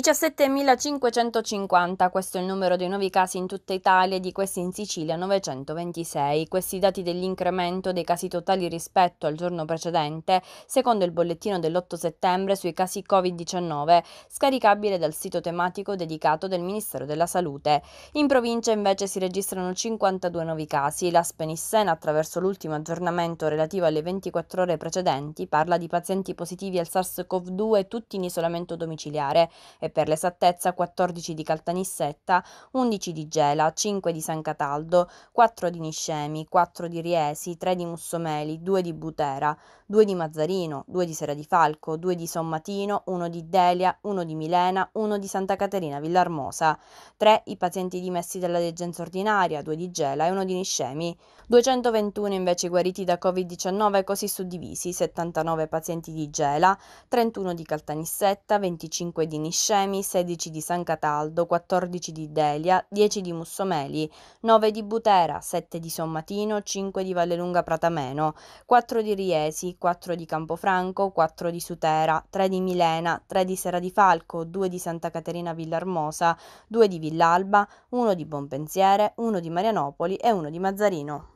17.550, questo è il numero dei nuovi casi in tutta Italia di questi in Sicilia 926. Questi dati dell'incremento dei casi totali rispetto al giorno precedente, secondo il bollettino dell'8 settembre sui casi Covid-19, scaricabile dal sito tematico dedicato del Ministero della Salute. In provincia invece si registrano 52 nuovi casi. La Spenissena, attraverso l'ultimo aggiornamento relativo alle 24 ore precedenti, parla di pazienti positivi al SARS-CoV-2 tutti in isolamento domiciliare e per l'esattezza 14 di Caltanissetta, 11 di Gela, 5 di San Cataldo, 4 di Niscemi, 4 di Riesi, 3 di Mussomeli, 2 di Butera, 2 di Mazzarino, 2 di Sera di Falco, 2 di Sommatino, 1 di Delia, 1 di Milena, 1 di Santa Caterina Villarmosa, 3 i pazienti dimessi dalla degenza ordinaria, 2 di Gela e 1 di Niscemi, 221 invece guariti da Covid-19 così suddivisi, 79 pazienti di Gela, 31 di Caltanissetta, 25 di Niscemi, Scemi 16 di San Cataldo, 14 di Delia, 10 di Mussomeli, 9 di Butera, 7 di Sommatino, 5 di Vallelunga Pratameno, 4 di Riesi, 4 di Campofranco, 4 di Sutera, 3 di Milena, 3 di Sera di Falco, 2 di Santa Caterina Villarmosa, 2 di Villalba, 1 di Bonpensiere, 1 di Marianopoli e 1 di Mazzarino.